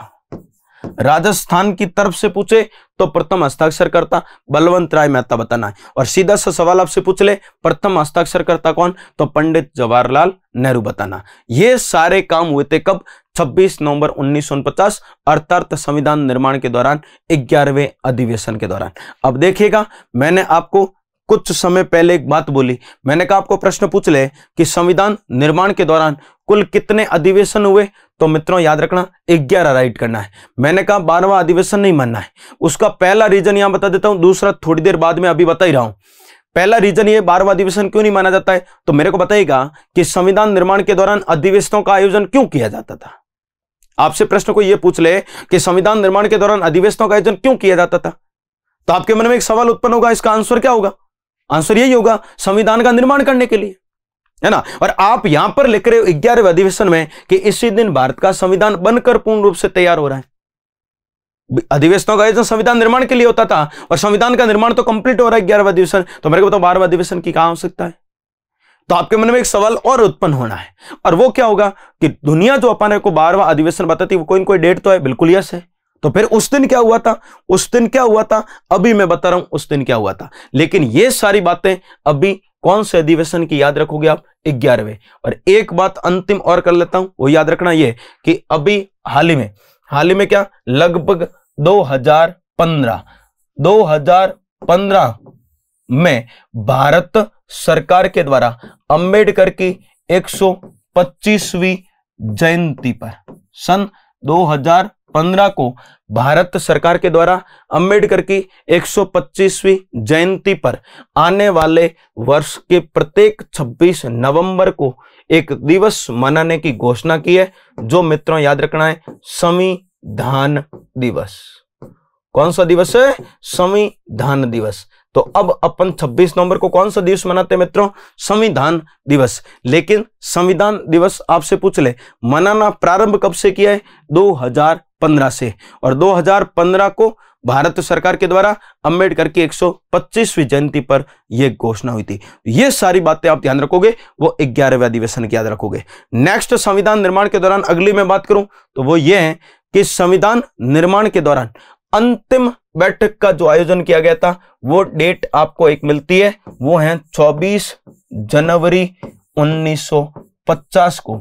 राजस्थान की तरफ से पूछे तो प्रथम हस्ताक्षरकर्ता बलवंत राय मेहता बताना है और सीधा सा सवाल आपसे पूछ ले प्रथम हस्ताक्षरकर्ता कौन तो पंडित जवाहरलाल नेहरू बताना ये सारे काम हुए थे कब 26 नवंबर 1949 अर्थात संविधान निर्माण के दौरान ग्यारहवें अधिवेशन के दौरान अब देखिएगा मैंने आपको कुछ समय पहले एक बात बोली मैंने कहा आपको प्रश्न पूछ ले कि संविधान निर्माण के दौरान कुल कितने अधिवेशन हुए तो मित्रों याद रखना ग्यारह राइट करना है मैंने कहा बारहवा अधिवेशन नहीं मानना है उसका पहला रीजन यहां बता देता हूं दूसरा थोड़ी देर बाद में अभी बता ही रहा हूं पहला रीजन ये बारहवा अधिवेशन क्यों नहीं माना जाता है तो मेरे को बताएगा कि संविधान निर्माण के दौरान अधिवेशनों का आयोजन क्यों किया जाता था आपसे प्रश्न को यह पूछ ले कि संविधान निर्माण के दौरान अधिवेशनों का आयोजन क्यों किया जाता था तो आपके मन में एक सवाल उत्पन्न होगा इसका आंसर क्या होगा आंसर यही होगा संविधान का निर्माण करने के लिए है ना और आप यहां पर लिख रहे हो ग्यारहवें अधिवेशन में कि इसी दिन भारत का संविधान बनकर पूर्ण रूप से तैयार हो रहा है अधिवेशनों का आयोजन संविधान निर्माण के लिए होता था और संविधान का निर्माण तो कंप्लीट हो रहा है ग्यारहवा अधिवेशन तो मेरे को बताओ बारहवा अधिवेशन की कहा हो सकता है तो आपके मन में एक सवाल और उत्पन्न होना है और वो क्या होगा कि दुनिया जो अपने को बारहवा अधिवेशन बताती वो कोई ना कोई डेट तो है बिल्कुल यस है तो फिर उस दिन क्या हुआ था उस दिन क्या हुआ था अभी मैं बता रहा हूं उस दिन क्या हुआ था लेकिन ये सारी बातें अभी कौन से अधिवेशन की याद रखोगे आप ग्यारहवें और एक बात अंतिम और कर लेता हूं वो याद रखना ये कि अभी हाल ही में हाल ही में क्या लगभग 2015 2015 में भारत सरकार के द्वारा अंबेडकर की 125वीं जयंती पर सन 2015 को भारत सरकार के द्वारा अम्बेडकर की 125वीं जयंती पर आने वाले वर्ष के प्रत्येक 26 नवंबर को एक दिवस मनाने की घोषणा की है जो मित्रों याद रखना है संविधान दिवस कौन सा दिवस है संविधान दिवस तो अब अपन 26 नवंबर को कौन सा दिवस मनाते मित्रों संविधान दिवस लेकिन संविधान दिवस आपसे पूछ ले मनाना प्रारंभ कब से किया है 2015 से और 2015 को भारत सरकार के द्वारा अंबेडकर की 125वीं जयंती पर यह घोषणा हुई थी ये सारी बातें आप ध्यान रखोगे वो ग्यारहवें अधिवेशन की याद रखोगे नेक्स्ट संविधान निर्माण के दौरान अगली मैं बात करूं तो वो ये है कि संविधान निर्माण के दौरान अंतिम बैठक का जो आयोजन किया गया था वो डेट आपको एक मिलती है वो है 24 जनवरी 1950 को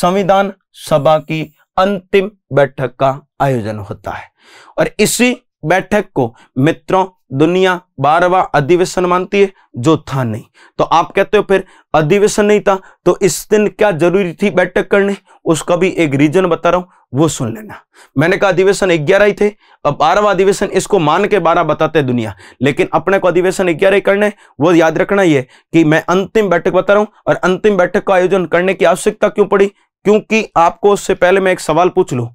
संविधान सभा की अंतिम बैठक का आयोजन होता है और इसी बैठक को मित्रों दुनिया बारहवा अधिवेशन मानती है जो था नहीं तो आप कहते हो फिर अधिवेशन नहीं था तो इस दिन क्या जरूरी थी बैठक करने उसका भी एक रीजन बता रहा हूं वो सुन लेना मैंने कहा अधिवेशन ग्यारह ही थे अब बारहवा अधिवेशन इसको मान के बारह बताते दुनिया लेकिन अपने को अधिवेशन ग्यारह ही करने वो याद रखना यह कि मैं अंतिम बैठक बता रहा हूं और अंतिम बैठक का आयोजन करने की आवश्यकता क्यों पड़ी क्योंकि आपको उससे पहले मैं एक सवाल पूछ लू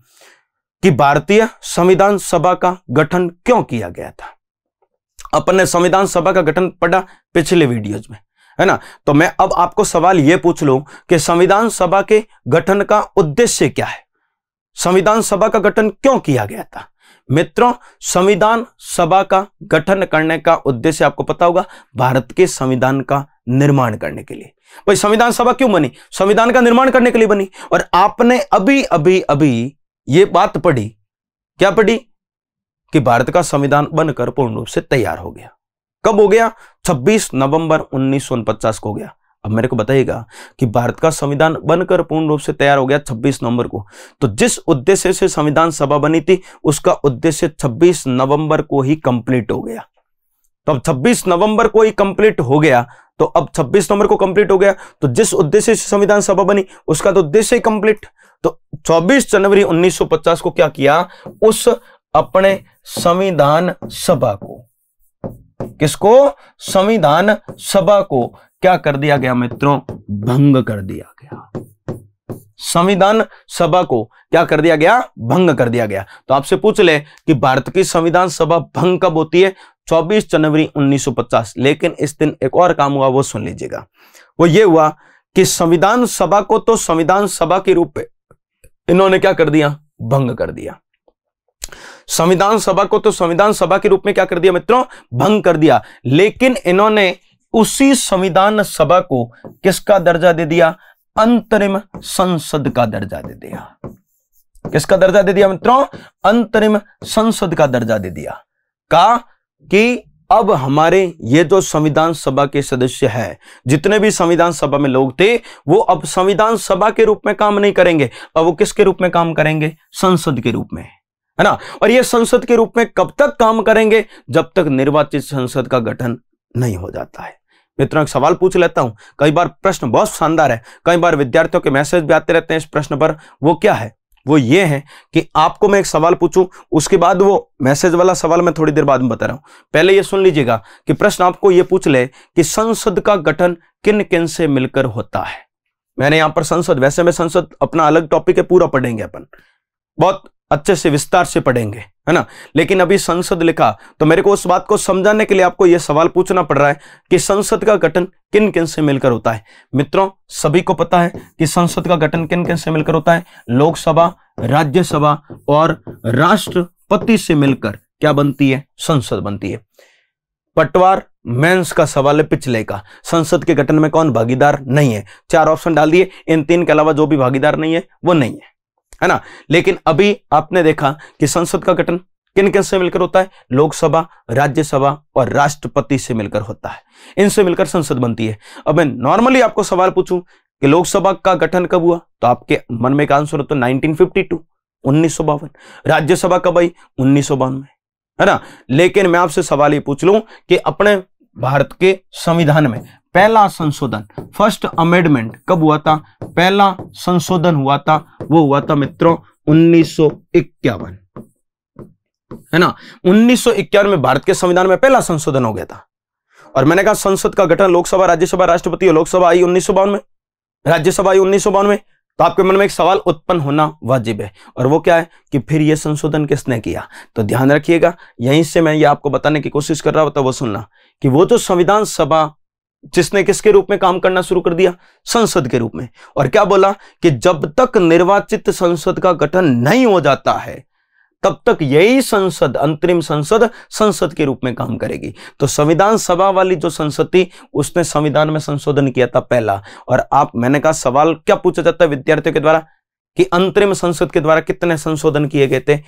कि भारतीय संविधान सभा का गठन क्यों किया गया था अपन ने संविधान सभा का गठन पढ़ा पिछले वीडियोज में है ना तो मैं अब आपको सवाल यह पूछ लू कि संविधान सभा के गठन का उद्देश्य क्या है संविधान सभा का गठन क्यों किया गया था मित्रों संविधान सभा का गठन करने का उद्देश्य आपको पता होगा भारत के संविधान का निर्माण करने के लिए भाई संविधान सभा क्यों बनी संविधान का निर्माण करने के लिए बनी और आपने अभी अभी अभी ये बात पढ़ी क्या पढ़ी कि भारत का संविधान बनकर पूर्ण रूप से तैयार हो गया कब हो गया 26 नवंबर उन्नीस को हो गया अब मेरे को बताइएगा कि भारत का संविधान बनकर पूर्ण रूप से तैयार हो गया 26 नवंबर को तो जिस उद्देश्य से संविधान सभा बनी थी उसका उद्देश्य 26 नवंबर को ही कंप्लीट हो गया तो अब 26 नवंबर को ही कंप्लीट हो गया तो अब 26 नवंबर को कंप्लीट हो गया तो जिस उद्देश्य से संविधान सभा बनी उसका तो उद्देश्य कंप्लीट तो 24 जनवरी 1950 को क्या किया उस अपने संविधान सभा को किसको संविधान सभा को क्या कर दिया गया मित्रों भंग कर दिया गया संविधान सभा को क्या कर दिया गया भंग कर दिया गया तो आपसे पूछ ले कि भारत की संविधान सभा भंग कब होती है 24 जनवरी 1950 लेकिन इस दिन एक और काम हुआ वो सुन लीजिएगा वो ये हुआ कि संविधान सभा को तो संविधान सभा के रूप में इन्होंने क्या कर दिया भंग कर दिया संविधान सभा को तो संविधान सभा के रूप में क्या कर दिया मित्रों भंग कर दिया लेकिन इन्होंने उसी संविधान सभा को किसका दर्जा दे दिया अंतरिम संसद का दर्जा दे दिया किसका दर्जा दे दिया मित्रों अंतरिम संसद का दर्जा दे दिया का कि अब हमारे ये जो संविधान सभा के सदस्य है जितने भी संविधान सभा में लोग थे वो अब संविधान सभा के रूप में काम नहीं करेंगे अब वो किसके रूप में काम करेंगे संसद के रूप में है ना और ये संसद के रूप में कब तक काम करेंगे जब तक निर्वाचित संसद का गठन नहीं हो जाता है मित्रों एक सवाल पूछ लेता हूं कई बार प्रश्न बहुत शानदार है कई बार विद्यार्थियों के मैसेज भी आते रहते हैं इस प्रश्न पर वो क्या है वो ये है कि आपको मैं एक सवाल पूछूं उसके बाद वो मैसेज वाला सवाल मैं थोड़ी देर बाद में बता रहा हूं पहले ये सुन लीजिएगा कि प्रश्न आपको ये पूछ ले कि संसद का गठन किन किन से मिलकर होता है मैंने यहां पर संसद वैसे में संसद अपना अलग टॉपिक है पूरा पढ़ेंगे अपन बहुत अच्छे से विस्तार से पढ़ेंगे है ना लेकिन अभी संसद लिखा तो मेरे को उस बात को समझाने के लिए आपको यह सवाल पूछना पड़ रहा है कि संसद का गठन किन किन से मिलकर होता है मित्रों सभी को पता है कि संसद का गठन किन किन से मिलकर होता है लोकसभा राज्यसभा और राष्ट्रपति से मिलकर क्या बनती है संसद बनती है पटवार मेंस का सवाल है पिछले का संसद के गठन में कौन भागीदार नहीं है चार ऑप्शन डाल दिए इन तीन के अलावा जो भी भागीदार नहीं है वो नहीं है है ना लेकिन अभी आपने देखा कि संसद का गठन किन किन से मिलकर होता है लोकसभा राज्यसभा और राष्ट्रपति से मिलकर होता है इनसे मिलकर संसद बनती है अब मैं नॉर्मली आपको सवाल पूछूं कि लोकसभा का गठन कब हुआ तो आपके मन में एक आंसर होता है नाइनटीन 1952 उन्नीस राज्यसभा कब आई उन्नीस सौ बावन में है ना लेकिन मैं आपसे सवाल ये पूछ लूं कि अपने भारत के संविधान में पहला संशोधन फर्स्ट अमेंडमेंट कब हुआ था पहला संशोधन हुआ था वो हुआ था मित्रों उन्नीस है ना उन्नीस में भारत के संविधान में पहला संशोधन हो गया था और मैंने कहा संसद का गठन लोकसभा राज्यसभा राष्ट्रपति और लोकसभा आई उन्नीस में राज्यसभा आई उन्नीस में तो आपके मन में एक सवाल उत्पन्न होना वाजिब है और वो क्या है कि फिर यह संशोधन किसने किया तो ध्यान रखिएगा यहीं से मैं ये आपको बताने की कोशिश कर रहा हूं तो वो सुनना कि वो जो संविधान सभा जिसने किसके रूप में काम करना शुरू कर दिया संसद के रूप में और क्या बोला कि जब तक निर्वाचित संसद का गठन नहीं हो जाता है तब तक यही संसद अंतरिम संसद संसद के रूप में काम करेगी तो संविधान सभा वाली जो संसद थी उसने संविधान में संशोधन किया था पहला और आप मैंने कहा सवाल क्या पूछा जाता है विद्यार्थियों के द्वारा कि अंतरिम संसद के द्वारा कितने संशोधन किए गए थे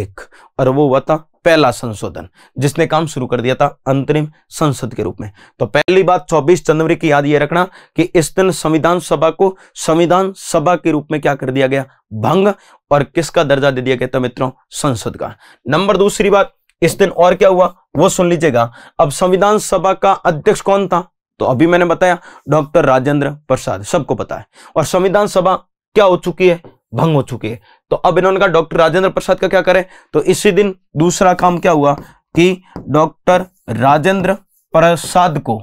एक और वो हुआ था पहला संशोधन जिसने काम शुरू कर दिया था अंतरिम संसद के रूप में तो पहली बात 24 जनवरी की याद ये रखना कि इस दिन संविधान सभा को संविधान सभा के रूप में क्या कर दिया गया भंग और किसका दर्जा दे दिया गया था मित्रों संसद का नंबर दूसरी बात इस दिन और क्या हुआ वो सुन लीजिएगा अब संविधान सभा का अध्यक्ष कौन था तो अभी मैंने बताया डॉक्टर राजेंद्र प्रसाद सबको पता है और संविधान सभा क्या हो चुकी है भंग हो चुकी है तो अब इन्होंने कहा डॉक्टर राजेंद्र प्रसाद का क्या करें तो इसी दिन दूसरा काम क्या हुआ कि डॉक्टर राजेंद्र प्रसाद को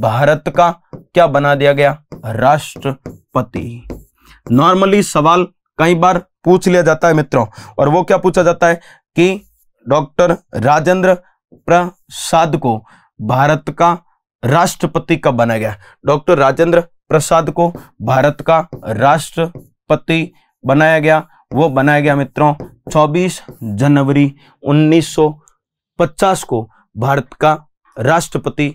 भारत का क्या बना दिया गया राष्ट्रपति नॉर्मली सवाल कई बार पूछ लिया जाता है मित्रों और वो क्या पूछा जाता है कि डॉक्टर राजेंद्र प्रसाद को भारत का राष्ट्रपति कब बनाया गया डॉक्टर राजेंद्र प्रसाद को भारत का राष्ट्रपति बनाया गया वो बनाया गया मित्रों 24 जनवरी 1950 को भारत का राष्ट्रपति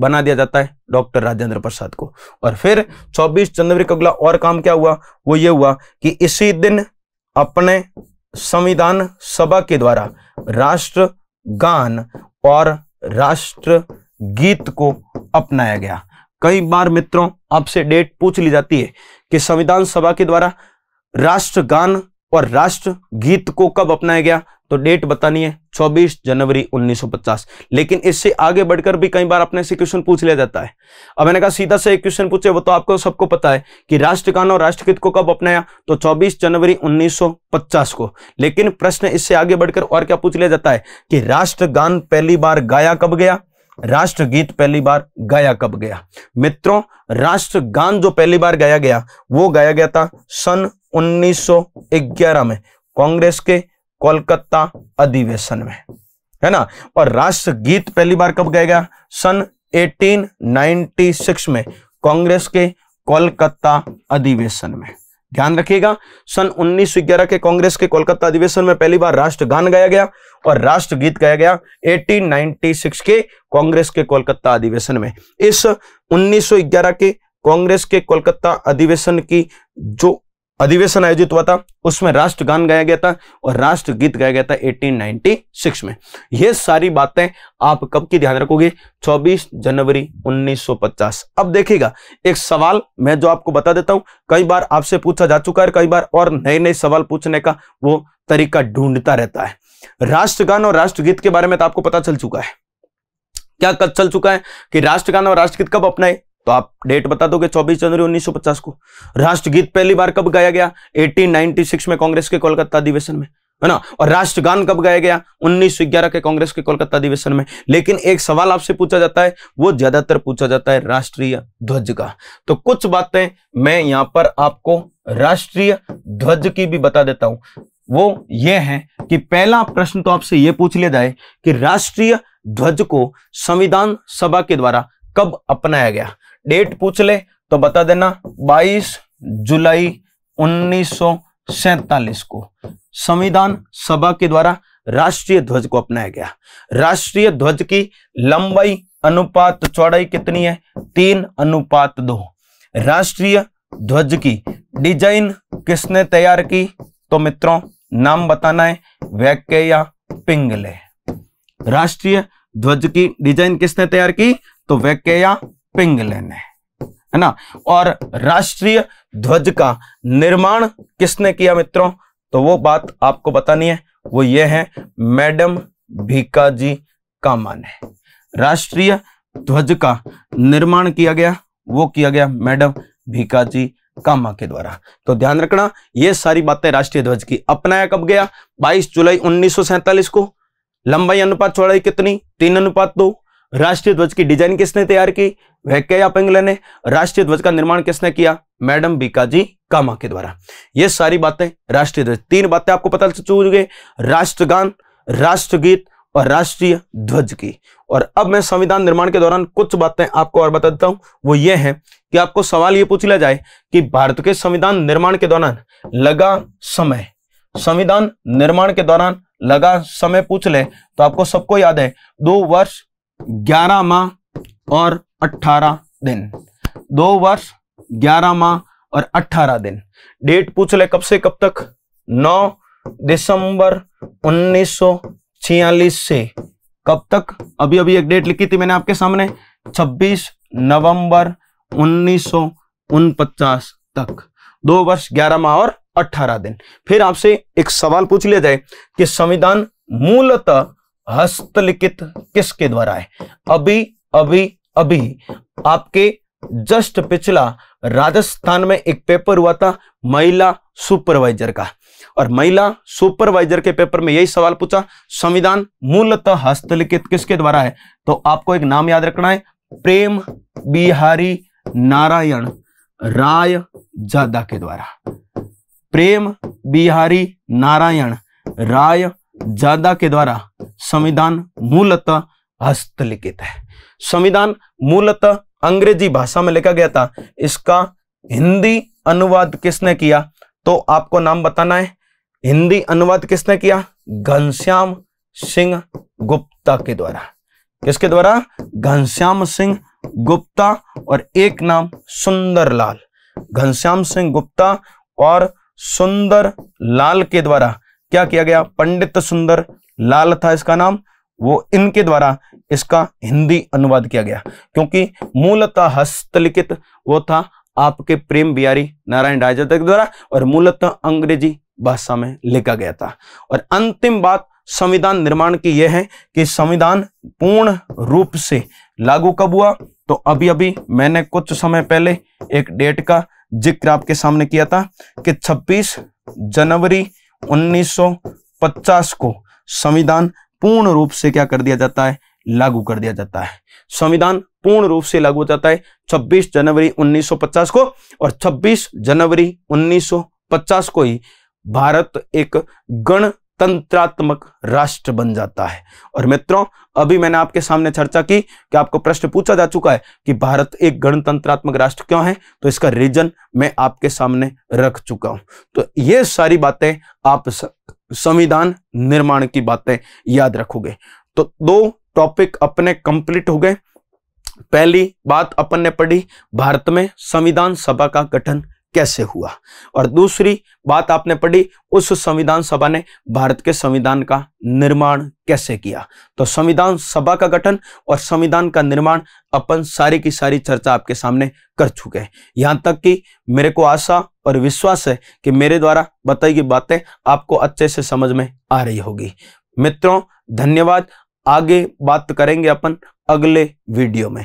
बना दिया जाता है डॉक्टर राजेंद्र प्रसाद को और फिर 24 जनवरी का अगला और काम क्या हुआ वो ये हुआ कि इसी दिन अपने संविधान सभा के द्वारा राष्ट्र गान और राष्ट्र गीत को अपनाया गया कई बार मित्रों आपसे डेट पूछ ली जाती है कि संविधान सभा के द्वारा राष्ट्रगान और राष्ट्र गीत को कब अपनाया गया तो डेट बतानी है 24 जनवरी 1950 लेकिन इससे आगे बढ़कर भी कई बार अपने से क्वेश्चन पूछ लिया जाता है अब मैंने कहा सीधा से एक क्वेश्चन पूछे वो तो आपको सबको पता है कि राष्ट्रगान और राष्ट्रगीत को कब अपनाया तो 24 जनवरी 1950 को लेकिन प्रश्न इससे आगे बढ़कर और क्या पूछ लिया जाता है कि राष्ट्रगान पहली बार गाया कब गया राष्ट्रगीत पहली बार गाया कब गया मित्रों राष्ट्रगान जो पहली बार गाया गया वो गाया गया था सन 1911 में कांग्रेस के कोलकाता अधिवेशन में है ना और राष्ट्र गीत पहली बार कब गाया गया सन 1896 में कांग्रेस के कोलकाता अधिवेशन में ध्यान रखिएगा सन 1911 के कांग्रेस के कोलकाता अधिवेशन में पहली बार राष्ट्रगान गाया गया और राष्ट्रगीत गाया गया 1896 के कांग्रेस के कोलकाता अधिवेशन में इस 1911 के कांग्रेस के कोलकाता अधिवेशन की जो अधिवेशन आयोजित हुआ था उसमें राष्ट्रगान गाया गया था और राष्ट्रगीत गाया गया था 1896 में ये सारी बातें आप कब की ध्यान रखोगे 24 जनवरी 1950 अब देखिएगा एक सवाल मैं जो आपको बता देता हूं कई बार आपसे पूछा जा चुका है कई बार और नए नए सवाल पूछने का वो तरीका ढूंढता रहता है राष्ट्रगान और राष्ट्रगीत के बारे में तो आपको पता चल चुका है क्या चल चुका है कि राष्ट्रगान और राष्ट्रगीत कब अपनाए तो आप डेट बता दोगे 24 जनवरी 1950 को राष्ट्रगीत पहली बार कब गाया गया 1896 में कांग्रेस के कोलकाता अधिवेशन में है ना और राष्ट्रगान कब गाया गया 1911 के कांग्रेस के कोलकाता अधिवेशन में लेकिन एक सवाल आपसे पूछा जाता है वो ज्यादातर पूछा जाता है राष्ट्रीय ध्वज का तो कुछ बातें मैं यहां पर आपको राष्ट्रीय ध्वज की भी बता देता हूं वो ये है कि पहला प्रश्न तो आपसे ये पूछ लिया जाए कि राष्ट्रीय ध्वज को संविधान सभा के द्वारा कब अपनाया गया डेट पूछ ले तो बता देना 22 जुलाई उन्नीस को संविधान सभा के द्वारा राष्ट्रीय ध्वज को अपनाया गया राष्ट्रीय ध्वज की लंबाई अनुपात चौड़ाई कितनी है तीन अनुपात दो राष्ट्रीय ध्वज की डिजाइन किसने तैयार की तो मित्रों नाम बताना है वैक्य या पिंगले राष्ट्रीय ध्वज की डिजाइन किसने तैयार की तो वैक्य या पिंगलेन है है ना और राष्ट्रीय ध्वज का निर्माण किसने किया मित्रों तो वो बात आपको बतानी है वो ये है मैडम भीकाजी कामा ने राष्ट्रीय ध्वज का निर्माण किया गया वो किया गया मैडम भीकाजी कामा के द्वारा तो ध्यान रखना ये सारी बातें राष्ट्रीय ध्वज की अपनाया कब गया 22 जुलाई उन्नीस को लंबाई अनुपात चौड़ाई कितनी तीन अनुपात दो राष्ट्रीय ध्वज की डिजाइन किसने तैयार की वैकया पिंगले ने राष्ट्रीय ध्वज का निर्माण किसने किया मैडम बीकाजी कामा के द्वारा ये सारी बातें राष्ट्रीय ध्वज तीन बातें आपको पता चल चुकी है राष्ट्रगान राष्ट्रगीत और राष्ट्रीय ध्वज की और अब मैं संविधान निर्माण के दौरान कुछ बातें आपको और बता देता हूं वो ये है कि आपको सवाल ये पूछ लिया जाए कि भारत के संविधान निर्माण के दौरान लगा समय संविधान निर्माण के दौरान लगा समय पूछ ले तो आपको सबको याद है दो वर्ष ग्यारह माह और अट्ठारह दिन दो वर्ष ग्यारह माह और अट्ठारह दिन डेट पूछ ले कब से कब तक नौ दिसंबर छियालीस से कब तक अभी अभी एक डेट लिखी थी मैंने आपके सामने 26 नवंबर उन्नीस तक दो वर्ष 11 माह और 18 दिन फिर आपसे एक सवाल पूछ लिया जाए कि संविधान मूलतः हस्तलिखित किसके द्वारा है अभी अभी अभी आपके जस्ट पिछला राजस्थान में एक पेपर हुआ था महिला सुपरवाइजर का और महिला सुपरवाइजर के पेपर में यही सवाल पूछा संविधान मूलतः हस्तलिखित किसके द्वारा है तो आपको एक नाम याद रखना है प्रेम बिहारी नारायण राय जादा के द्वारा प्रेम बिहारी नारायण राय जादा के द्वारा संविधान मूलतः हस्तलिखित है संविधान मूलतः अंग्रेजी भाषा में लिखा गया था इसका हिंदी अनुवाद किसने किया तो आपको नाम बताना है हिंदी अनुवाद किसने किया घनश्याम सिंह गुप्ता के द्वारा किसके द्वारा घनश्याम सिंह गुप्ता और एक नाम सुंदरलाल घनश्याम सिंह गुप्ता और सुंदर लाल के द्वारा क्या किया गया पंडित सुंदर लाल था इसका नाम वो इनके द्वारा इसका हिंदी अनुवाद किया गया क्योंकि मूलतः हस्तलिखित वो था आपके प्रेम बिहारी नारायण राजा के द्वारा और मूलतः अंग्रेजी भाषा में लिखा गया था और अंतिम बात संविधान निर्माण की यह है कि संविधान पूर्ण रूप से लागू कब हुआ तो अभी अभी मैंने कुछ समय पहले एक डेट का जिक्र आपके सामने किया था कि 26 जनवरी 1950 को संविधान पूर्ण रूप से क्या कर दिया जाता है लागू कर दिया जाता है संविधान पूर्ण रूप से लागू हो जाता है 26 जनवरी 1950 को और 26 जनवरी 1950 को ही भारत एक गण तंत्रात्मक राष्ट्र बन जाता है और मित्रों अभी मैंने आपके सामने चर्चा की कि आपको प्रश्न पूछा जा चुका है कि भारत एक गणतंत्रात्मक राष्ट्र क्यों है तो इसका रीजन मैं आपके सामने रख चुका हूं तो ये सारी बातें आप संविधान निर्माण की बातें याद रखोगे तो दो टॉपिक अपने कंप्लीट हो गए पहली बात अपन ने पढ़ी भारत में संविधान सभा का गठन कैसे हुआ और दूसरी बात आपने पढ़ी उस संविधान सभा ने भारत के संविधान का निर्माण कैसे किया तो संविधान सभा का गठन और संविधान का निर्माण अपन सारी की सारी चर्चा आपके सामने कर चुके हैं यहां तक कि मेरे को आशा और विश्वास है कि मेरे द्वारा बताई गई बातें आपको अच्छे से समझ में आ रही होगी मित्रों धन्यवाद आगे बात करेंगे अपन अगले वीडियो में